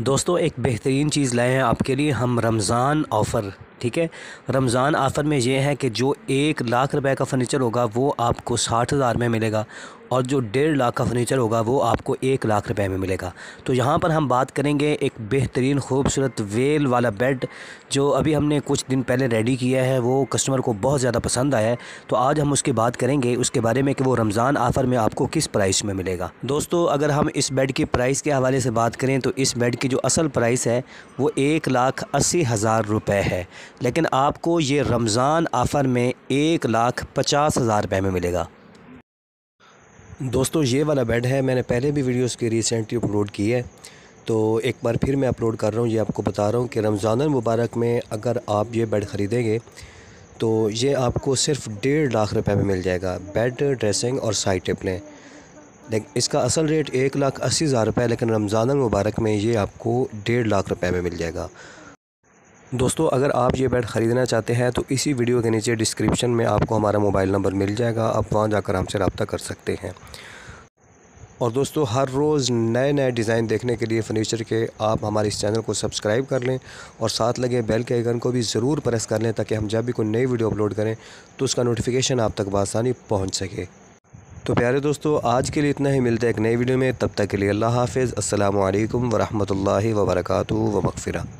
दोस्तों एक बेहतरीन चीज़ लाए हैं आपके लिए हम रमज़ान ऑफ़र ठीक है रमज़ान ऑफ़र में यह है कि जो एक लाख रुपए का फ़र्नीचर होगा वो आपको साठ हज़ार में मिलेगा और जो डेढ़ लाख का फर्नीचर होगा वो आपको एक लाख रुपए में मिलेगा तो यहाँ पर हम बात करेंगे एक बेहतरीन खूबसूरत वेल वाला बेड जो अभी हमने कुछ दिन पहले रेडी किया है वो कस्टमर को बहुत ज़्यादा पसंद आया है तो आज हम उसकी बात करेंगे उसके बारे में कि वो रमज़ान आफ़र में आपको किस प्राइस में मिलेगा दोस्तों अगर हम इस बेड की प्राइस के हवाले से बात करें तो इस बेड की जो असल प्राइस है वो एक लाख अस्सी हज़ार रुपये है लेकिन आपको ये रमज़ान आफ़र में एक लाख पचास हज़ार रुपये में मिलेगा दोस्तों ये वाला बेड है मैंने पहले भी वीडियो उसकी रिसेंटली अपलोड की है तो एक बार फिर मैं अपलोड कर रहा हूँ ये आपको बता रहा हूँ कि रमज़ान मुबारक में अगर आप ये बेड ख़रीदेंगे तो ये आपको सिर्फ डेढ़ लाख रुपए में मिल जाएगा बेड ड्रेसिंग और साइड टिपलें लेकिन इसका असल रेट एक लाख अस्सी हज़ार रुपये लेकिन रमज़ान मुबारक में ये आपको डेढ़ लाख रुपए में मिल जाएगा दोस्तों अगर आप ये बेड ख़रीदना चाहते हैं तो इसी वीडियो के नीचे डिस्क्रिप्शन में आपको हमारा मोबाइल नंबर मिल जाएगा आप वहाँ जाकर हमसे रबता कर सकते हैं और दोस्तों हर रोज़ नए नए डिज़ाइन देखने के लिए फर्नीचर के आप हमारे इस चैनल को सब्सक्राइब कर लें और साथ लगे बेल के आइकन को भी ज़रूर प्रेस कर लें ताकि हम जब भी कोई नई वीडियो अपलोड करें तो उसका नोटिफिकेशन आप तक बसानी पहुँच सके तो प्यारे दोस्तों आज के लिए इतना ही मिलता है एक नई वीडियो में तब तक के लिए अल्लाह हाफिज़ अल्लाम वरहमल वर्का व मकफ़िरा